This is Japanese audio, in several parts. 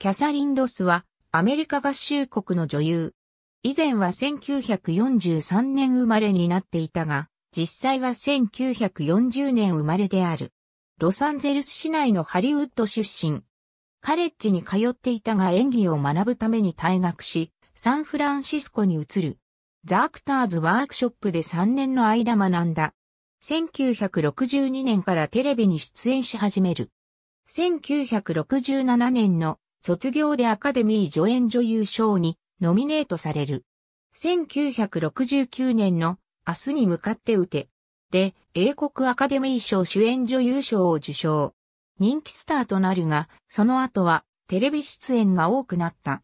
キャサリン・ロスは、アメリカ合衆国の女優。以前は1943年生まれになっていたが、実際は1940年生まれである。ロサンゼルス市内のハリウッド出身。カレッジに通っていたが演技を学ぶために退学し、サンフランシスコに移る。ザ・アクターズ・ワークショップで3年の間学んだ。1962年からテレビに出演し始める。1967年の卒業でアカデミー助演女優賞にノミネートされる。1969年の明日に向かって打て。で、英国アカデミー賞主演女優賞を受賞。人気スターとなるが、その後はテレビ出演が多くなった。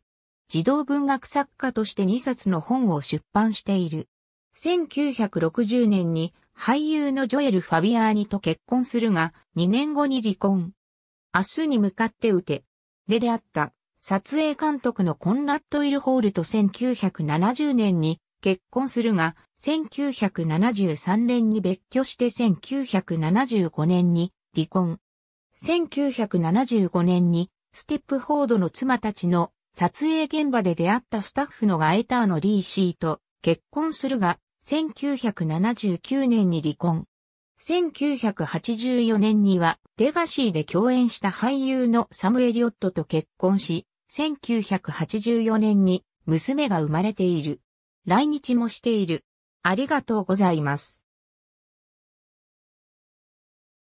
児童文学作家として2冊の本を出版している。1960年に俳優のジョエル・ファビアーニと結婚するが、2年後に離婚。明日に向かって打て。で出会った、撮影監督のコンラッド・イルホールと1970年に結婚するが、1973年に別居して1975年に離婚。1975年にステップフォードの妻たちの撮影現場で出会ったスタッフのガエターのリーシーと結婚するが、1979年に離婚。1984年には、レガシーで共演した俳優のサム・エリオットと結婚し、1984年に娘が生まれている。来日もしている。ありがとうございます。